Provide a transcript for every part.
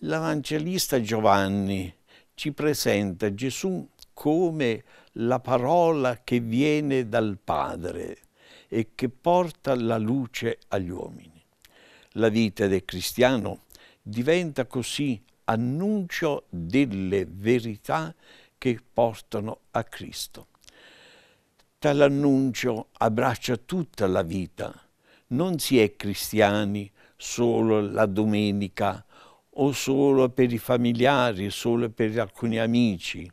l'Evangelista Giovanni ci presenta Gesù come la parola che viene dal Padre e che porta la luce agli uomini. La vita del cristiano diventa così annuncio delle verità che portano a Cristo. Tale annuncio abbraccia tutta la vita. Non si è cristiani solo la domenica o solo per i familiari, solo per alcuni amici.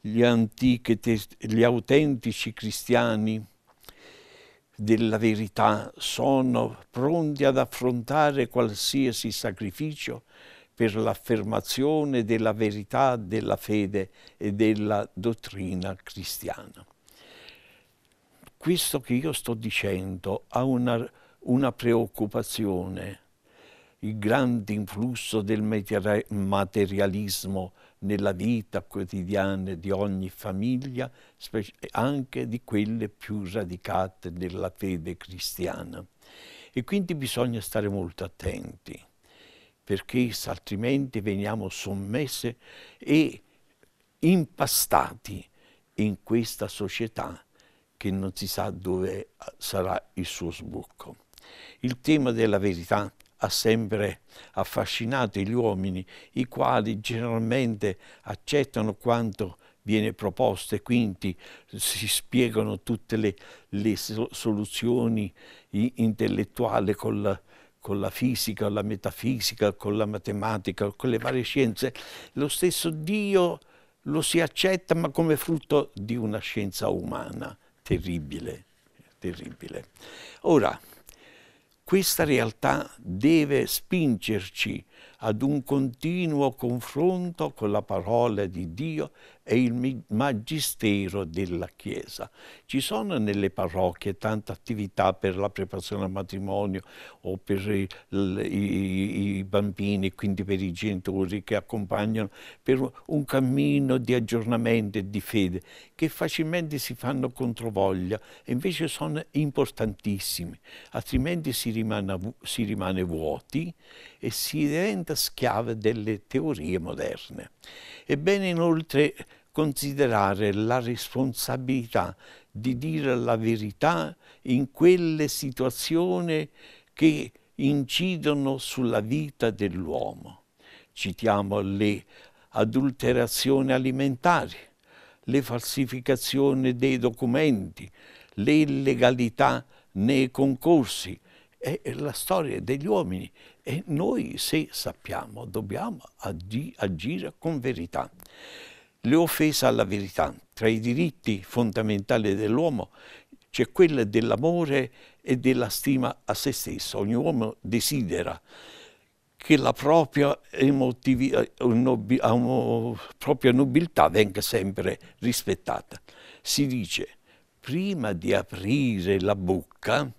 Gli, antichi, gli autentici cristiani della verità sono pronti ad affrontare qualsiasi sacrificio per l'affermazione della verità della fede e della dottrina cristiana. Questo che io sto dicendo ha una, una preoccupazione il grande influsso del materialismo nella vita quotidiana di ogni famiglia, anche di quelle più radicate nella fede cristiana. E quindi bisogna stare molto attenti, perché altrimenti veniamo sommesse e impastati in questa società che non si sa dove eh, sarà il suo sbocco. Il tema della verità ha sempre affascinato gli uomini, i quali generalmente accettano quanto viene proposto e quindi si spiegano tutte le, le soluzioni intellettuali con la, con la fisica, la metafisica, con la matematica, con le varie scienze. Lo stesso Dio lo si accetta ma come frutto di una scienza umana terribile, terribile. Ora, questa realtà deve spingerci ad un continuo confronto con la parola di Dio e il magistero della Chiesa. Ci sono nelle parrocchie tante attività per la preparazione al matrimonio o per i, i, i bambini, quindi per i genitori che accompagnano, per un cammino di aggiornamento e di fede che facilmente si fanno controvoglia e invece sono importantissimi, altrimenti si rimane, si rimane vuoti e si diventa schiave delle teorie moderne. Ebbene, inoltre considerare la responsabilità di dire la verità in quelle situazioni che incidono sulla vita dell'uomo. Citiamo le adulterazioni alimentari, le falsificazioni dei documenti, le illegalità nei concorsi, è la storia degli uomini e noi se sappiamo dobbiamo agire con verità l'offesa alla verità. Tra i diritti fondamentali dell'uomo c'è quella dell'amore e della stima a se stesso. Ogni uomo desidera che la propria, eh, nobi ah, propria nobiltà venga sempre rispettata. Si dice, prima di aprire la bocca,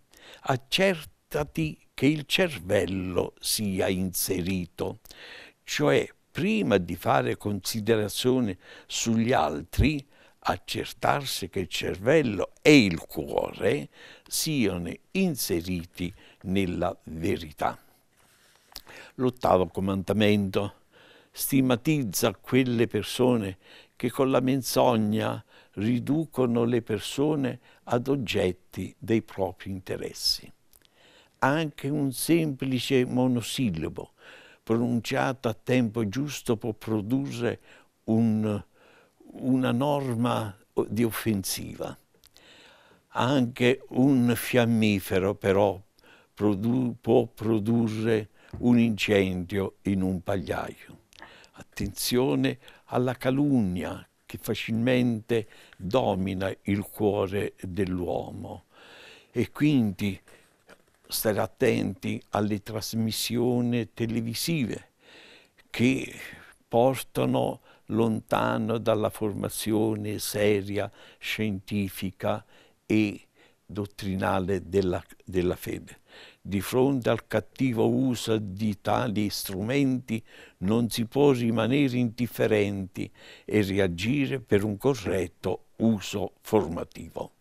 accertati che il cervello sia inserito, cioè prima di fare considerazioni sugli altri, accertarsi che il cervello e il cuore siano inseriti nella verità. L'ottavo comandamento stigmatizza quelle persone che con la menzogna riducono le persone ad oggetti dei propri interessi. Anche un semplice monosillabo pronunciato a tempo giusto può produrre un, una norma di offensiva. Anche un fiammifero però produ può produrre un incendio in un pagliaio. Attenzione alla calunnia che facilmente domina il cuore dell'uomo e quindi stare attenti alle trasmissioni televisive che portano lontano dalla formazione seria, scientifica e dottrinale della, della fede. Di fronte al cattivo uso di tali strumenti non si può rimanere indifferenti e reagire per un corretto uso formativo.